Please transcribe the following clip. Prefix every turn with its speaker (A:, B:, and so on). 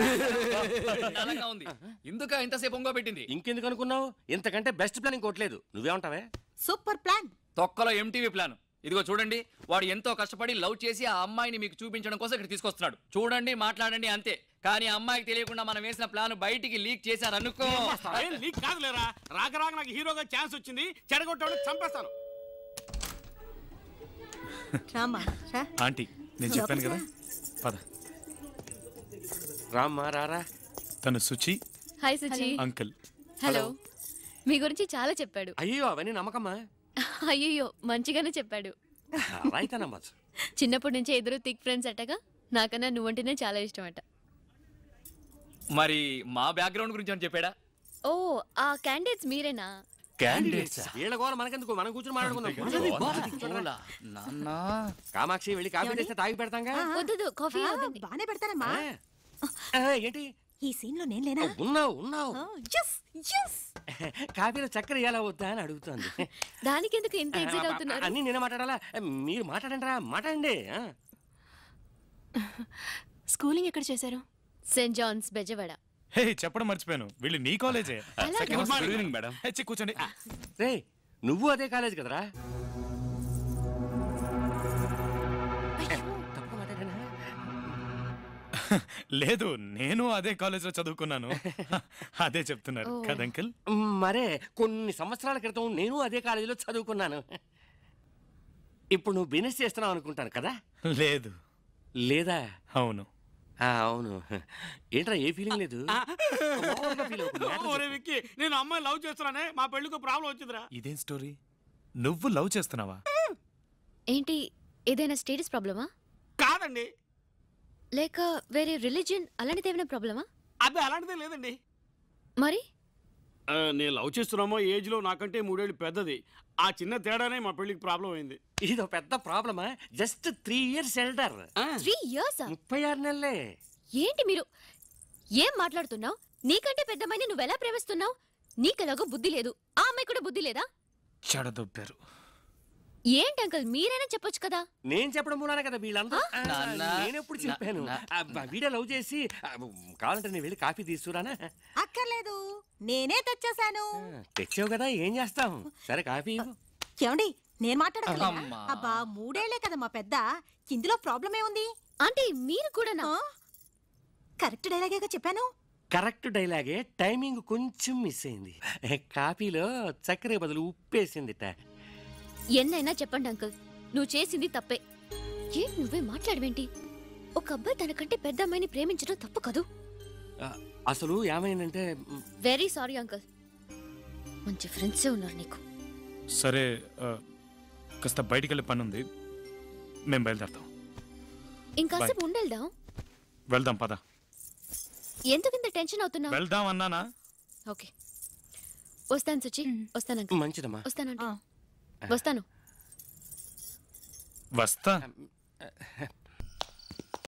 A: నిదానంగా
B: ఉంది ఇందుక ఇంతసేపు ఒంగో పెట్టింది ఇంకెందుకు అనుకున్నావు ఇంతకంటే బెస్ట్ ప్లాన్ ఇంకోట్లేదు నువ్వేమంటావే సూపర్ ప్లాన్ తొక్కలో ఎంటీవీ ప్లాన్ ఇదిగో చూడండి వాడు ఎంతో కష్టపడి లవ్ చేసి ఆ అమ్మాయిని మీకు చూపించడం కోసం ఇక్కడ తీసుకొస్తున్నాడు చూడండి మాట్లాడండి అంతే కానీ అమ్మాయికి తెలియకుండా మనం వేసిన ప్లాన్ బయటికి లీక్ చేశారు అనుకో లీక్ కాదులేరా రాక రాక నాకు హీరోగా ఛాన్స్ వచ్చింది చెడగొట్టాడు చంపేస్తాను ఆంటీ నేను చెప్పాను కదా పద రామ్మా రారా తన Suchi
A: hi Suchi uncle hello మీ గురించి చాలా చెప్పాడు
B: అయ్యో అవన్నీ నమ్మకమా
A: అయ్యో మంచిగానే చెప్పాడు చిన్నప్పటి నుంచి ఎదురు థిక్ ఫ్రెండ్స్ అట్టగా నాకన్నా నువ్వంటేనే చాలా ఇష్టం అట
B: మరి మా బ్యాక్గ్రౌండ్ గురించి అని చెప్పాడా
A: ఓ ఆ క్యాండిడేట్స్ మీరేనా
B: కామాక్షి వెళ్ళి కాఫీ చేస్తే తాగి పెడతాం
A: బానే పెడతానమ్మా
B: ఏంటి ఈ సీన్ లో నేను లేనా ఉన్నావు ఉన్నావు కాఫీలో చక్కెర ఎలా వద్దా అని అడుగుతుంది
A: దానికి ఎందుకు ఎంత ఎగ్జైట్ అవుతున్నారు
B: అన్ని నేనే మాట్లాడాలా మీరు మాట్లాడండి రా మాట్లాడండి
A: స్కూలింగ్ ఎక్కడ చేశారు సెయింట్ జాన్స్ బెజవాడ
B: హే చెప్పడం మర్చిపోయాను వీళ్ళు నీ కాలేజే గుడ్ మార్నింగ్ మేడం కూర్చోండి రే నువ్వు అదే కాలేజ్ కదరా
A: లేదు నేను అదే కాలేజీలో చదువుకున్నాను అదే చెప్తున్నారు కదా అంకిల్
B: మరే కొన్ని సంవత్సరాల క్రితం నేను అదే కాలేజీలో చదువుకున్నాను ఇప్పుడు నువ్వు బిజినెస్ చేస్తున్నావు అనుకుంటాను కదా లేదు లేదా అవును అవును ఏంట్రా ఏ ఫీలింగ్ లేదు నేను అమ్మాయి లవ్ చేస్తున్నానే మా
A: పెళ్ళికి ప్రాబ్లం వచ్చిందిరా
B: ఇదేం స్టోరీ నువ్వు లవ్ చేస్తున్నావా
A: ఏంటి ఏదైనా స్టేటస్ ప్రాబ్లమా కాదండి లేక వేరే రిలీజియన్ అలాంటిది ఏమైనా ప్రాబ్లమా అదే అలాంటిదే లేదండి మరి
B: నేను లవ్ చేస్తున్నామో ఏజ్లో నాకంటే మూడేళ్ళు పెద్దది ఆ చిన్న తేడానే మా పెళ్లికి ప్రాబ్లం అయింది ఒక పెద్ద ప్రాబ్లమా
A: just three years elder three years ముప్పై ఆరు నెలలే ఏంటి మీరు ఏం మాట్లాడుతున్నావు నీకంటే పెద్దమైన నువ్వు ఎలా ప్రేమిస్తున్నావు నీకెలాగో బుద్ధి లేదు ఆ అమ్మాయి కూడా బుద్ధి లేదా
B: చెడదొబ్బారు
A: ఏంటి అంకుల్ మీరైనా చెప్పొచ్చు కదా
B: నేను చెప్పడం మూలానే కదా వీళ్ళంతా నేను ఎప్పుడు చెప్పాను వీడియో లవ్ చేసి కావాలంటే నేను వెళ్ళి కాఫీ తీసుకురానా అక్కర్లేదు
A: నేనే తెచ్చేసాను
B: తెచ్చావు కదా ఏం చేస్తాం సరే కాఫీ
A: ఏమండి నేను మాట్లాడగలను అబ్బా మూడేళ్లే కదా మా పెద్ద ఇందులో ప్రాబ్లం ఏముంది అంటే మీరు కూడానా కరెక్ట్ డైలాగే చెప్పాను
B: కరెక్ట్ డైలాగే టైమింగ్ కొంచెం మిస్ అయింది కాఫీలో చక్కెర బదులు ఉప్పేసిందిట
A: ఎన్నైనా చెప్పండి అంకుల్ నువ్వు చేసింది తప్పే ఏం నువ్వే మాట్లాడవేంటి ఒక అబ్బాయి తనకంటే పెద్ద అమ్మాయిని ప్రేమించడం తప్పు కదూ
B: అసలు ఏమైందంటే
A: వెరీ సారీ అంకుల్ మంచి ఫ్రెండ్సే ఉన్నారు నీకు
B: సరే కాస్త బయటికి వెళ్ళే పని ఉంది మేము బయలుదేరతాం
A: ఇంకాసేపు ఉండేదాం వెళ్దాం పద ఎందుకు ఇంత టెన్షన్ అవుతున్నా వెళ్దాం అన్నానా ఓకే వస్తాను సుచి వస్తాను మంచిదమ్మా వస్తానంటే వస్తాను
B: వస్తా